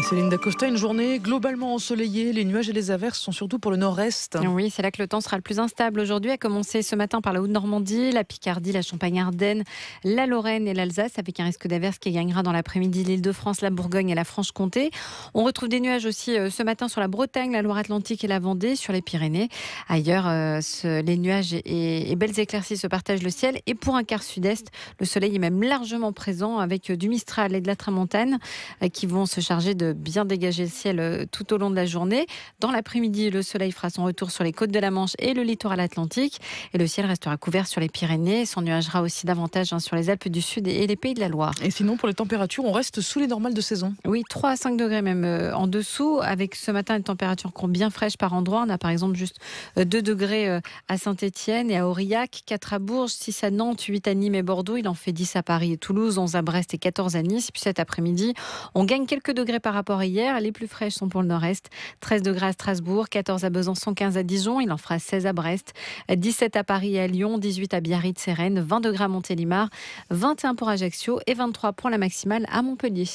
Céline Dacosta, une journée globalement ensoleillée. Les nuages et les averses sont surtout pour le nord-est. Oui, c'est là que le temps sera le plus instable aujourd'hui, à commencer ce matin par la Haute-Normandie, la Picardie, la Champagne-Ardenne, la Lorraine et l'Alsace, avec un risque d'averse qui gagnera dans l'après-midi l'île de France, la Bourgogne et la Franche-Comté. On retrouve des nuages aussi euh, ce matin sur la Bretagne, la Loire-Atlantique et la Vendée, sur les Pyrénées. Ailleurs, euh, les nuages et, et belles éclaircies se partagent le ciel. Et pour un quart sud-est, le soleil est même largement présent avec euh, du Mistral et de la Tramontane qui vont se charger de bien dégager le ciel euh, tout au long de la journée. Dans l'après-midi, le soleil fera son retour sur les côtes de la Manche et le littoral atlantique. Et le ciel restera couvert sur les Pyrénées. S'ennuagera aussi davantage hein, sur les Alpes du Sud et les Pays de la Loire. Et sinon, pour les températures, on reste sous les normales de saison Oui, 3 à 5 degrés même euh, en dessous. Avec ce matin, une température bien fraîche par endroit. On a par exemple juste 2 euh, degrés à Saint-Étienne et à Aurillac, 4 à Bourges, 6 à Nantes, 8 à Nîmes et Bordeaux. Il en fait 10 à Paris et Toulouse, 11 à Brest et 14 à Nice. Puis cet après-midi, on gagne quelques degrés par par rapport à hier. Les plus fraîches sont pour le nord-est. 13 degrés à Strasbourg, 14 à Besançon, 15 à Dijon. Il en fera 16 à Brest, 17 à Paris et à Lyon, 18 à Biarritz et Rennes, 20 degrés à Montélimar, 21 pour Ajaccio et 23 pour la maximale à Montpellier.